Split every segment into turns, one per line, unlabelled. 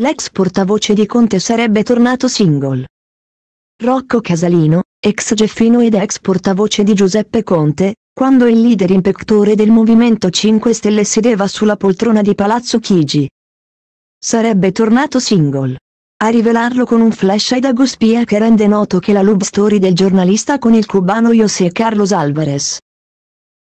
L'ex portavoce di Conte sarebbe tornato single. Rocco Casalino, ex Geffino ed ex portavoce di Giuseppe Conte, quando il leader in del Movimento 5 Stelle sedeva sulla poltrona di Palazzo Chigi. Sarebbe tornato single. A rivelarlo con un flash ai Dagospia che rende noto che la love story del giornalista con il cubano José Carlos Alvarez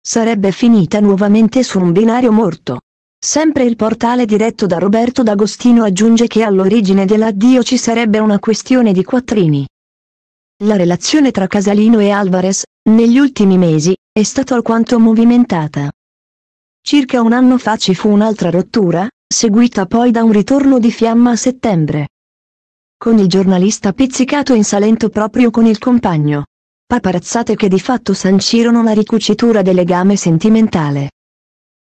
sarebbe finita nuovamente su un binario morto. Sempre il portale diretto da Roberto D'Agostino aggiunge che all'origine dell'addio ci sarebbe una questione di quattrini. La relazione tra Casalino e Alvarez, negli ultimi mesi, è stata alquanto movimentata. Circa un anno fa ci fu un'altra rottura, seguita poi da un ritorno di fiamma a settembre. Con il giornalista pizzicato in Salento proprio con il compagno. Paparazzate che di fatto sancirono la ricucitura del legame sentimentale.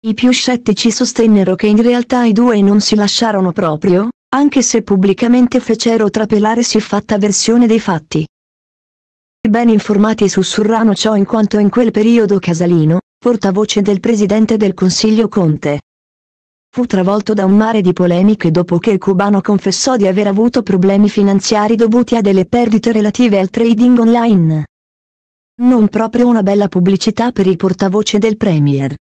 I più scettici sostennero che in realtà i due non si lasciarono proprio, anche se pubblicamente fecero trapelare siffatta versione dei fatti. I ben informati sussurrano ciò in quanto in quel periodo Casalino, portavoce del presidente del Consiglio Conte, fu travolto da un mare di polemiche dopo che il cubano confessò di aver avuto problemi finanziari dovuti a delle perdite relative al trading online. Non proprio una bella pubblicità per il portavoce del Premier.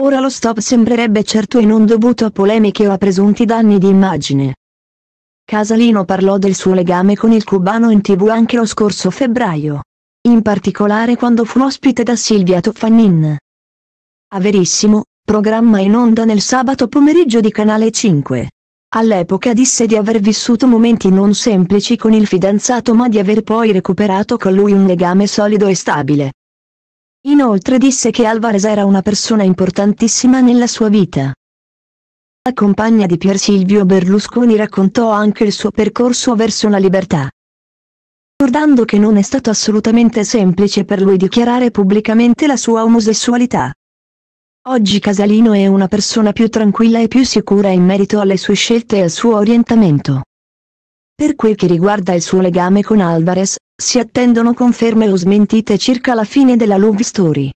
Ora lo stop sembrerebbe certo e non dovuto a polemiche o a presunti danni di immagine. Casalino parlò del suo legame con il cubano in tv anche lo scorso febbraio. In particolare quando fu ospite da Silvia Toffanin. A Verissimo, programma in onda nel sabato pomeriggio di Canale 5. All'epoca disse di aver vissuto momenti non semplici con il fidanzato ma di aver poi recuperato con lui un legame solido e stabile. Inoltre disse che Alvarez era una persona importantissima nella sua vita. La compagna di Pier Silvio Berlusconi raccontò anche il suo percorso verso la libertà. Ricordando che non è stato assolutamente semplice per lui dichiarare pubblicamente la sua omosessualità. Oggi Casalino è una persona più tranquilla e più sicura in merito alle sue scelte e al suo orientamento. Per quel che riguarda il suo legame con Alvarez, si attendono conferme o smentite circa la fine della love story.